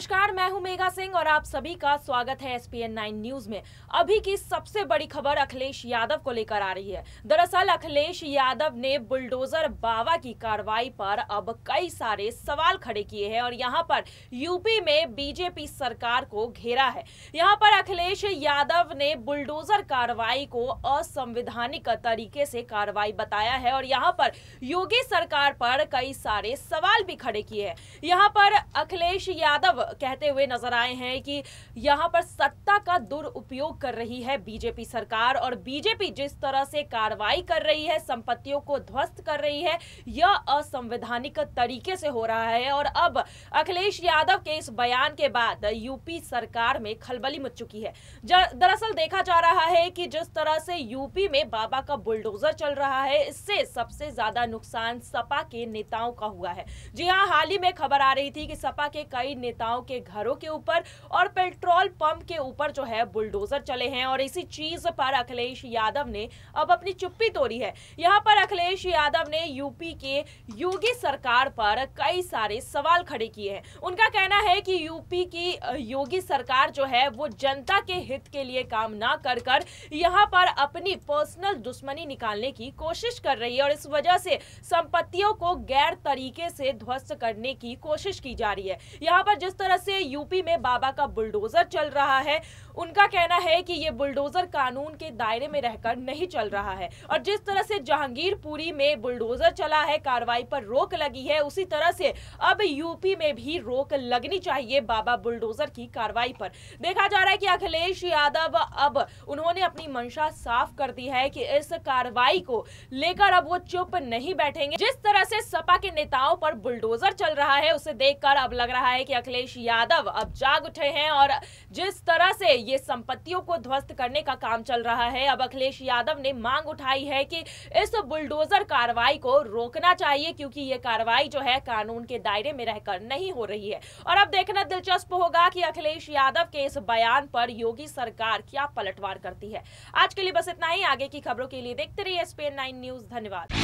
नमस्कार मैं हूं मेघा सिंह और आप सभी का स्वागत है एसपीएन 9 न्यूज में अभी की सबसे बड़ी खबर अखिलेश यादव को लेकर आ रही है दरअसल अखिलेश यादव ने बुलडोजर बाबा की कार्रवाई पर अब कई सारे सवाल खड़े किए हैं और यहां पर यूपी में बीजेपी सरकार को घेरा है यहां पर अखिलेश यादव ने बुलडोजर कार्रवाई को असंवैधानिक तरीके से कार्रवाई बताया है और यहाँ पर योगी सरकार पर कई सारे सवाल भी खड़े किए हैं यहाँ पर अखिलेश यादव कहते हुए नजर आए हैं कि यहां पर सत्ता का दुरुपयोग कर रही है बीजेपी सरकार और बीजेपी जिस तरह से कार्रवाई कर रही है संपत्तियों को ध्वस्त कर रही है यह असंवैधानिक तरीके से हो रहा है और अब अखिलेश यादव के इस बयान के बाद यूपी सरकार में खलबली मच चुकी है दरअसल देखा जा रहा है कि जिस तरह से यूपी में बाबा का बुलडोजर चल रहा है इससे सबसे ज्यादा नुकसान सपा के नेताओं का हुआ है जी हाँ हाल ही में खबर आ रही थी कि सपा के कई नेताओं महिलाओं के घरों के ऊपर और पेट्रोल पंप के ऊपर जो है बुलडोजर चले हैं और इसी चीज पर अखिलेश यादव ने अब अपनी चुप्पी तोड़ी है यहाँ पर अखिलेश यादव ने यूपी के योगी सरकार पर कई सारे सवाल खड़े किए हैं उनका कहना है कि यूपी की योगी सरकार जो है वो जनता के हित के लिए काम ना कर कर यहाँ पर अपनी पर्सनल दुश्मनी निकालने की कोशिश कर रही है और इस वजह से संपत्तियों को गैर तरीके से ध्वस्त करने की कोशिश की जा रही है यहाँ पर जिस तरह तरह से यूपी में बाबा का बुलडोजर चल रहा है उनका कहना है कि ये बुलडोजर कानून के दायरे में रहकर नहीं चल रहा है और जिस तरह से जहांगीरपुरी में बुलडोजर चला है कार्रवाई पर रोक लगी है उसी तरह से अब यूपी में भी रोक लगनी चाहिए बाबा बुलडोजर की कार्रवाई पर देखा जा रहा है कि अखिलेश यादव अब उन्होंने अपनी मंशा साफ कर दी है कि इस कार्रवाई को लेकर अब वो चुप नहीं बैठेंगे जिस तरह से सपा के नेताओं पर बुलडोजर चल रहा है उसे देखकर अब लग रहा है कि अखिलेश यादव अब जाग उठे हैं और जिस तरह से ये संपत्तियों को ध्वस्त करने का काम चल रहा है अब अखिलेश यादव ने मांग उठाई है कि इस बुलडोजर कार्रवाई को रोकना चाहिए क्योंकि ये कार्रवाई जो है कानून के दायरे में रहकर नहीं हो रही है और अब देखना दिलचस्प होगा कि अखिलेश यादव के इस बयान पर योगी सरकार क्या पलटवार करती है आज के लिए बस इतना ही आगे की खबरों के लिए देखते रहिए स्पेन नाइन न्यूज धन्यवाद